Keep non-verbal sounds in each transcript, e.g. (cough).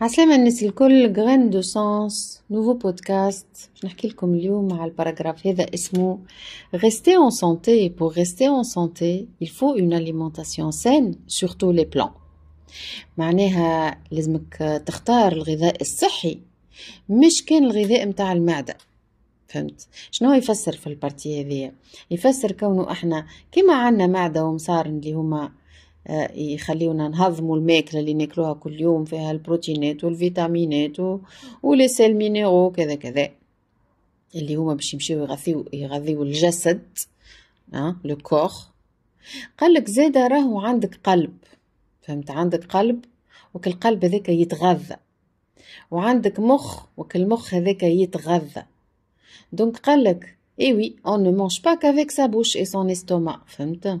عسلامة الناس الكل غن دو سانس نوفو بودكاست باش نحكي لكم اليوم على الباراغراف هذا اسمه غيستي اون سانتي بور غيستي اون سانتي il faut une alimentation saine sur tous les معناها لازمك تختار الغذاء الصحي مش كان الغذاء متاع المعده فهمت شنو يفسر في البارتي هذه يفسر كونه احنا كيما عندنا معده ومصارن اللي هما يخليونا نهضموا الماكله اللي ناكلوها كل يوم فيها البروتينات والفيتامينات و... ولي سيل مينيرو كذا كذا اللي هما باش يمشيو يغذيو يغذيو الجسد ها لو كور قالك زاد راهو عندك قلب فهمت عندك قلب وكل قلب هذاك يتغذى وعندك مخ وكل مخ هذاك يتغذى دونك قالك اي وي اون نو مونج با كافيك سا بوش اي سون استوما فهمت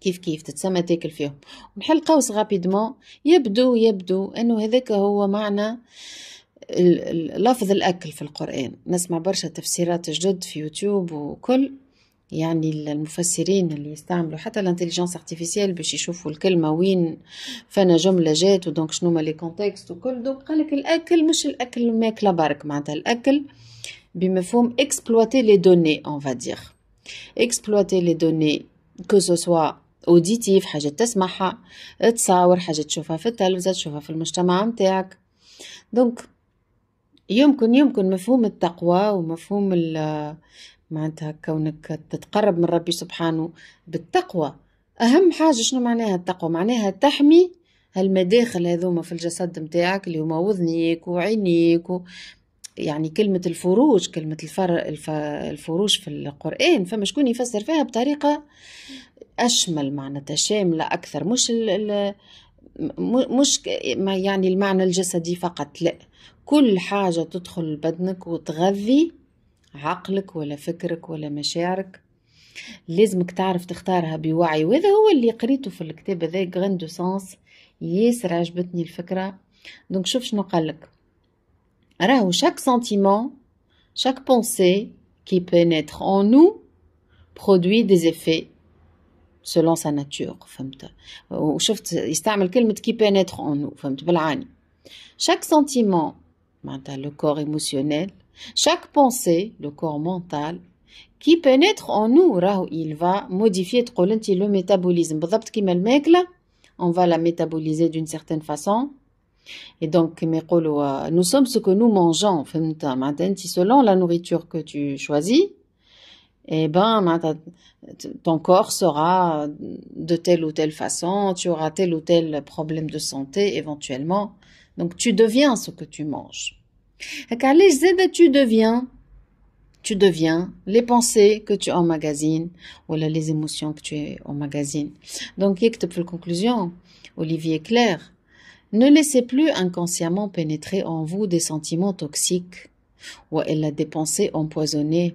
كيف كيف تتسمى تاكل فيهم ونحل قوس غابيدمون يبدو يبدو انه هذاك هو معنى لفظ الاكل في القران نسمع برشا تفسيرات جدد في يوتيوب وكل يعني المفسرين اللي يستعملوا حتى الانتليجنس ارتيفيسيال باش يشوفوا الكلمه وين فانا جمله جات ودونك شنو هما لي كونتكست وكل دونك قالك الاكل مش الاكل ماكله برك معناتها الاكل بمفهوم اكسبلواتي لي دوني اون فادير اكسبلواتي لي دوني كو سو سوا اوديتيف حاجة تسمعها تصاور حاجة تشوفها في التلفزة تشوفها في المجتمع نتاعك دونك يمكن يمكن مفهوم التقوى ومفهوم معناتها كونك تتقرب من ربي سبحانه بالتقوى أهم حاجة شنو معناها التقوى معناها تحمي هالمداخل هذوما في الجسد نتاعك اللي هما وذنيك وعينيك و... يعني كلمة الفروج كلمة الفر... الف... الفروج في القرآن فما شكون يفسر فيها بطريقة أشمل معناتها شاملة أكثر مش ال مش يعني المعنى الجسدي فقط لا كل حاجة تدخل بدنك وتغذي عقلك ولا فكرك ولا مشاعرك لازمك تعرف تختارها بوعي وهذا هو اللي قريته في الكتاب هذا غندو سانس ياسر عجبتني الفكرة دونك شوف شنو قالك راهو شاك سنتيمون شاك بونسي كي بينيتر en نو برودوي دي effets selon sa nature qui pénètre en nous chaque sentiment le corps émotionnel chaque pensée le corps mental qui pénètre en nous il va modifier le métabolisme on va la métaboliser d'une certaine façon et donc nous sommes ce que nous mangeons selon la nourriture que tu choisis eh ben, ton corps sera euh, de telle ou telle façon, tu auras tel ou tel problème de santé éventuellement. Donc tu deviens ce que tu manges. tu deviens, tu deviens les pensées que tu emmagasines ou les émotions que tu emmagasines. Donc, pour la conclusion, Olivier Claire, ne laissez plus inconsciemment pénétrer en vous des sentiments toxiques ou elle a des pensées empoisonnées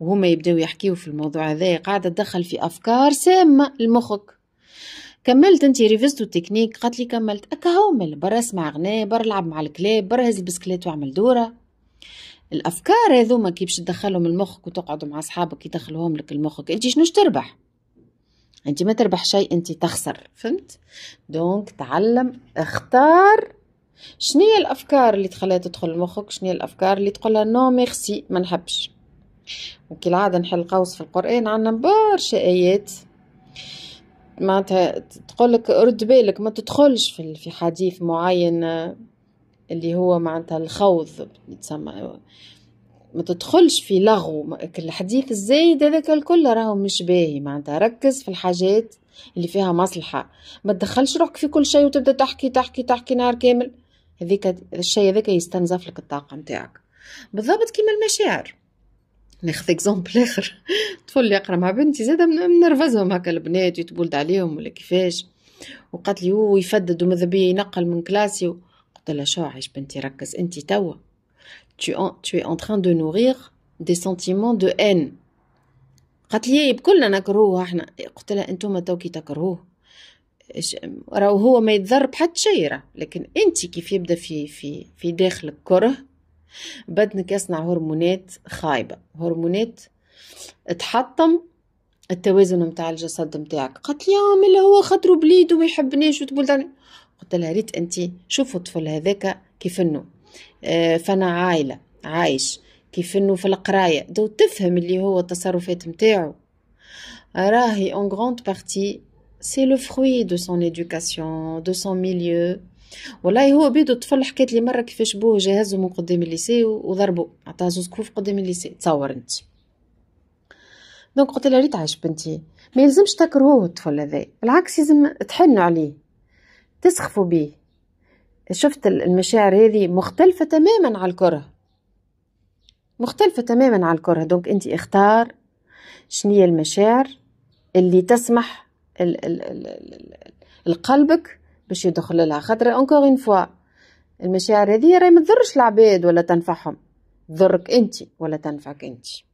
وهما يبداو يحكيو في الموضوع هذا قاعده تدخل في افكار سامه لمخك كملت انت ريفيستو تكنيك قالت لي كملت اكهومل برا اسمع غناء برا العب مع الكلاب برا هز البسكليت واعمل دوره الافكار هذوما كي باش تدخلهم المخك وتقعدوا مع اصحابك يدخلوهم لك المخك انت شنو تربح انت ما تربح شيء انت تخسر فهمت دونك تعلم اختار شنو هي الافكار اللي تخليها تدخل المخك شنو هي الافكار اللي تقولها نو ميرسي ما نحبش وكالعادة نحل قوس في القرآن عنا برشا آيات معناتها تقولك رد بالك ما تدخلش في في حديث معين آه، اللي هو معناتها الخوض يتسمى آه، ما تدخلش في لغو الحديث الزايد هذاك الكل راهو مش باهي معناتها ركز في الحاجات اللي فيها مصلحة ما تدخلش روحك في كل شيء وتبدا تحكي تحكي تحكي نهار كامل هذيك الشيء هذاك يستنزف لك الطاقة نتاعك بالضبط كيما المشاعر ناخذ اكزومبل اخر طفل (laughs) اللي يقرا مع بنتي زاد منرفزهم هكا البنات يتبولد عليهم ولا كيفاش وقالت لي هو يفدد وماذا بيا ينقل من كلاسي قلت لها شو عايش بنتي ركز انت توا tu, tu es en train de nourrir des sentiments de haine قالت لي إيه، بكلنا نكرهوه احنا قلت لها انتم كي تكرهوه راهو هو ما يتضرب حتى شيء لكن انت كيف يبدا في في في داخلك كره بدنك يصنع هرمونات خايبة هرمونات تحطم التوازن متاع الجسد متاعك قالت لي اللي آه، هو خاطر بليد وما يحبنيش وتقول قلت لها ريت انت شوفوا الطفل هذاك كيف انه آه، فانا عائله عايش كيف انه في القرايه دو تفهم اللي هو التصرفات متاعو راهي اون غروند بارتي سي لو فروي دو سون ادوكاسيون دو سون ميليو والله هو بيدو الطفل حكيت لي مره كيفاش بوه جا من قدام الليسي وضربو عطاه زوج كفوف قدام الليسي تصور انت دونك قلت لها ريت عايش بنتي ما يلزمش تكرهوه الطفل هذا بالعكس لازم تحنوا عليه تسخفوا بيه شفت المشاعر هذه مختلفة تماما على الكره مختلفة تماما على الكره دونك انت اختار شنو المشاعر اللي تسمح ال ال ال ال ال القلبك باش يدخل لها خاطر اونكور اون فوا المشاعر هذه راهي ما تضرش العباد ولا تنفعهم تضرك انت ولا تنفعك انت